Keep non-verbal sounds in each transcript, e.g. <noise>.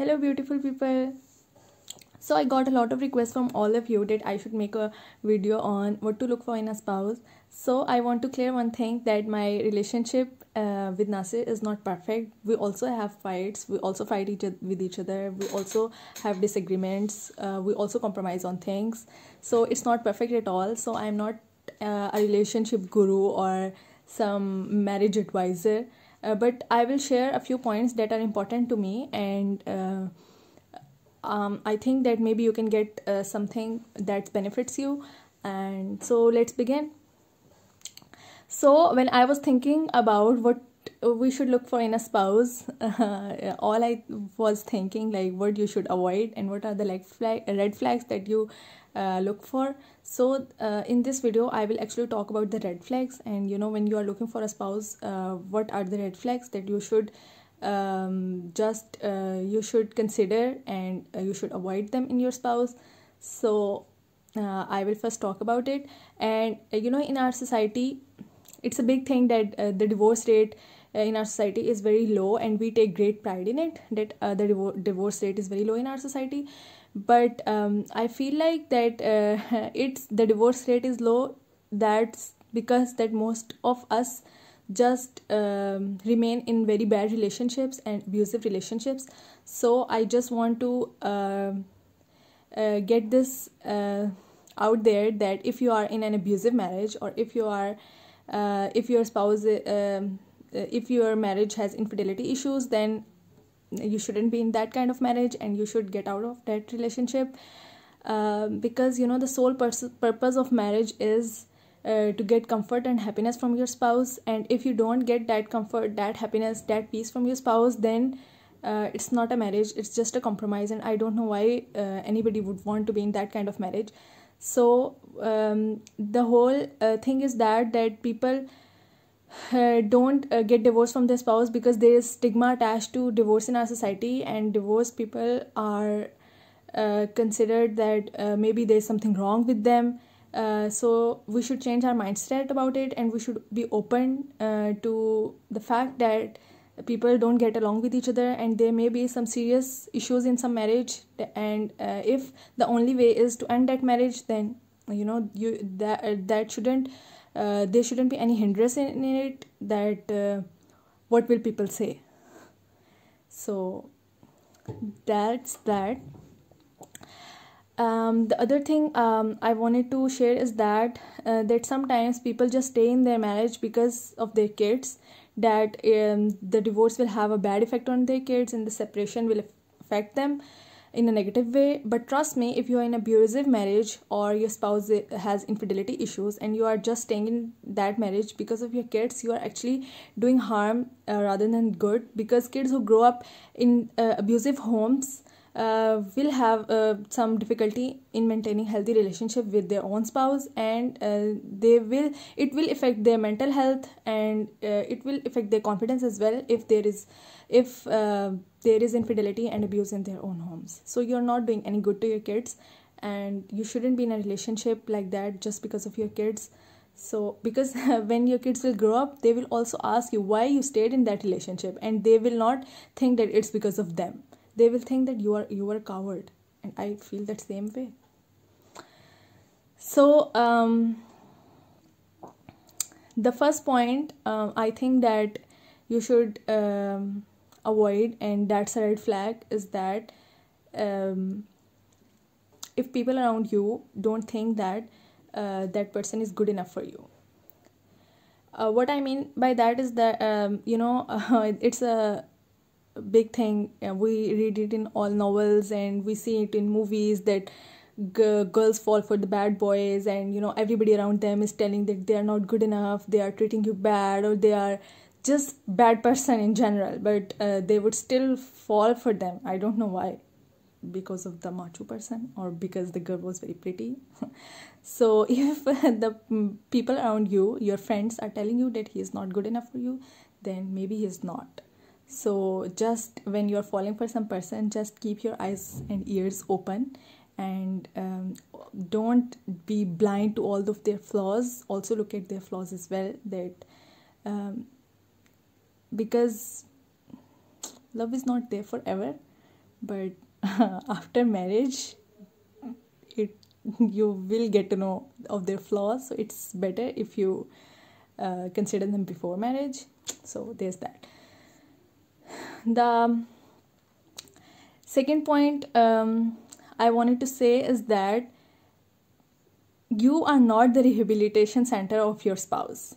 hello beautiful people so i got a lot of requests from all of you that i should make a video on what to look for in a spouse so i want to clear one thing that my relationship uh, with nasir is not perfect we also have fights we also fight each with each other we also have disagreements uh, we also compromise on things so it's not perfect at all so i'm not uh, a relationship guru or some marriage advisor uh, but i will share a few points that are important to me and uh, um, i think that maybe you can get uh, something that benefits you and so let's begin so when i was thinking about what we should look for in a spouse <laughs> all i was thinking like what you should avoid and what are the like flag, red flags that you uh, look for so uh, in this video i will actually talk about the red flags and you know when you are looking for a spouse uh, what are the red flags that you should um, just uh, you should consider and uh, you should avoid them in your spouse so i will first talk about it and you know in our society it's a big thing that the divorce rate in our society is very low and we take great pride in it that the divorce rate is very low in our society but um, i feel like that uh, <laughs> it's the divorce rate is low that's because that most of us just um, remain in very bad relationships and abusive relationships so i just want to uh, uh, get this uh, out there that if you are in an abusive marriage or if you are uh, if your spouse um, uh, if your marriage has infidelity issues then you shouldn't be in that kind of marriage and you should get out of that relationship uh, because you know the sole pers- purpose of marriage is uh, to get comfort and happiness from your spouse and if you don't get that comfort that happiness that peace from your spouse then uh, it's not a marriage it's just a compromise and i don't know why uh, anybody would want to be in that kind of marriage so um, the whole uh, thing is that that people uh, don't uh, get divorced from their spouse because there is stigma attached to divorce in our society and divorced people are uh, considered that uh, maybe there's something wrong with them uh, so we should change our mindset about it and we should be open to the fact that people don't get along with each other and there may be some serious issues in some marriage and if the only way is to end that marriage then you know you that that shouldn't uh, there shouldn't be any hindrance in, it that uh, what will people say so that's that um, the other thing um, i wanted to share is that uh, that sometimes people just stay in their marriage because of their kids that um, the divorce will have a bad effect on their kids and the separation will affect them in a negative way but trust me if you are in abusive marriage or your spouse has infidelity issues and you are just staying in that marriage because of your kids you are actually doing harm uh, rather than good because kids who grow up in uh, abusive homes uh, will have uh, some difficulty in maintaining healthy relationship with their own spouse and uh, they will it will affect their mental health and uh, it will affect their confidence as well if there is if uh, there is infidelity and abuse in their own homes so you're not doing any good to your kids and you shouldn't be in a relationship like that just because of your kids so because <laughs> when your kids will grow up they will also ask you why you stayed in that relationship and they will not think that it's because of them they will think that you are you are coward and i feel that same way so um, the first point um, i think that you should um, avoid and that's a red flag is that um, if people around you don't think that uh, that person is good enough for you uh, what i mean by that is that um, you know uh, <laughs> it's a big thing we read it in all novels and we see it in movies that girls fall for the bad boys and you know everybody around them is telling that they are not good enough they are treating you bad or they are just bad person in general but uh, they would still fall for them i don't know why because of the macho person or because the girl was very pretty <laughs> so if <laughs> the people around you your friends are telling you that he is not good enough for you then maybe he is not so just when you're falling for some person just keep your eyes and ears open and um, don't be blind to all of their flaws also look at their flaws as well that um, because love is not there forever but uh, <laughs> after marriage it you will get to know of their flaws so it's better if you uh, consider them before marriage so there's that the second point um, I wanted to say is that you are not the rehabilitation center of your spouse.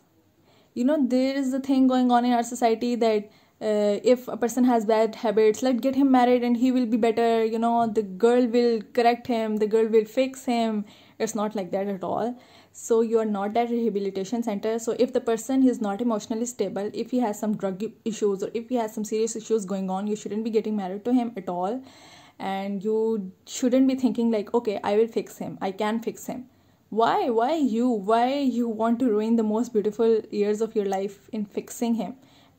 You know, there is a thing going on in our society that uh, if a person has bad habits, let get him married and he will be better. You know, the girl will correct him, the girl will fix him, it's not like that at all so you are not at rehabilitation center so if the person is not emotionally stable if he has some drug issues or if he has some serious issues going on you shouldn't be getting married to him at all and you shouldn't be thinking like okay i will fix him i can fix him why why you why you want to ruin the most beautiful years of your life in fixing him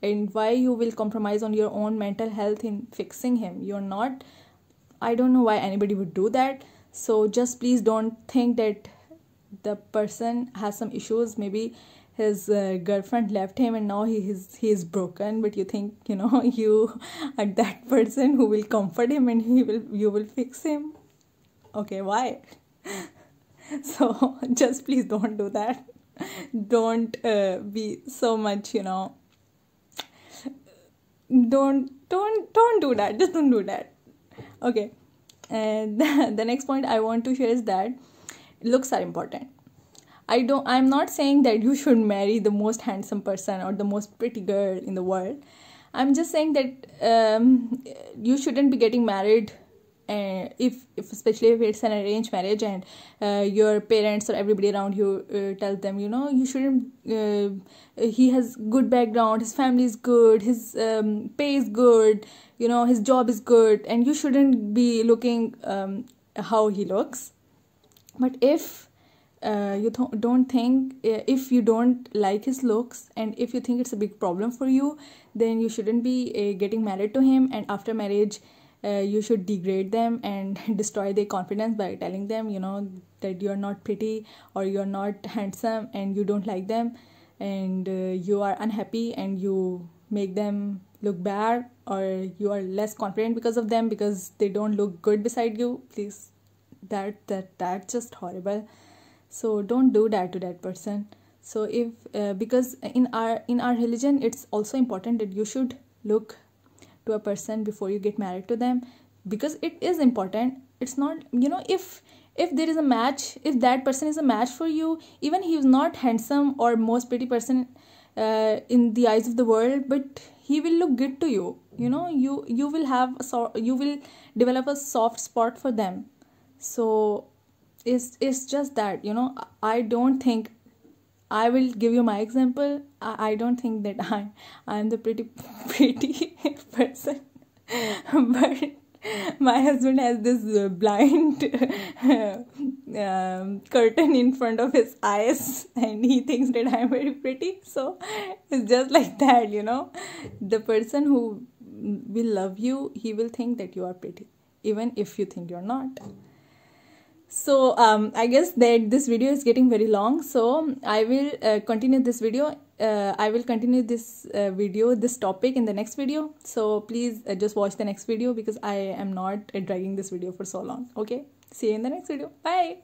and why you will compromise on your own mental health in fixing him you're not i don't know why anybody would do that so just please don't think that the person has some issues maybe his uh, girlfriend left him and now he is he is broken but you think you know <laughs> you are that person who will comfort him and he will you will fix him okay why <laughs> so <laughs> just please don't do that don't uh, be so much you know don't don't don't do that just don't do that okay and <laughs> the next point i want to share is that looks are important i don't i'm not saying that you should marry the most handsome person or the most pretty girl in the world i'm just saying that um, you shouldn't be getting married uh, if, if especially if it's an arranged marriage and uh, your parents or everybody around you uh, them you know you shouldn't uh, he has good background his family is good his um, pay is good you know his job is good and you shouldn't be looking um, how he looks but if uh, you th- don't think uh, if you don't like his looks and if you think it's a big problem for you then you shouldn't be uh, getting married to him and after marriage uh, you should degrade them and <laughs> destroy their confidence by telling them you know that you're not pretty or you're not handsome and you don't like them and uh, you are unhappy and you make them look bad or you are less confident because of them because they don't look good beside you please that that that's just horrible so don't do that to that person so if uh, because in our in our religion it's also important that you should look to a person before you get married to them because it is important it's not you know if if there is a match if that person is a match for you even he is not handsome or most pretty person uh, in the eyes of the world but he will look good to you you know you you will have a so you will develop a soft spot for them so it's it's just that you know i don't think i will give you my example i, I don't think that i i'm the pretty <laughs> pretty person <laughs> but my husband has this blind <laughs> um, curtain in front of his eyes <laughs> and he thinks that I'm very pretty. So it's just like <laughs> that, you know. The person who will love you, he will think that you are pretty, even if you think you're not. So um, I guess that this video is getting very long. So I will uh, continue this video. Uh, I will continue this uh, video, this topic in the next video. So please uh, just watch the next video because I am not dragging this video for so long. Okay. See you in the next video. Bye.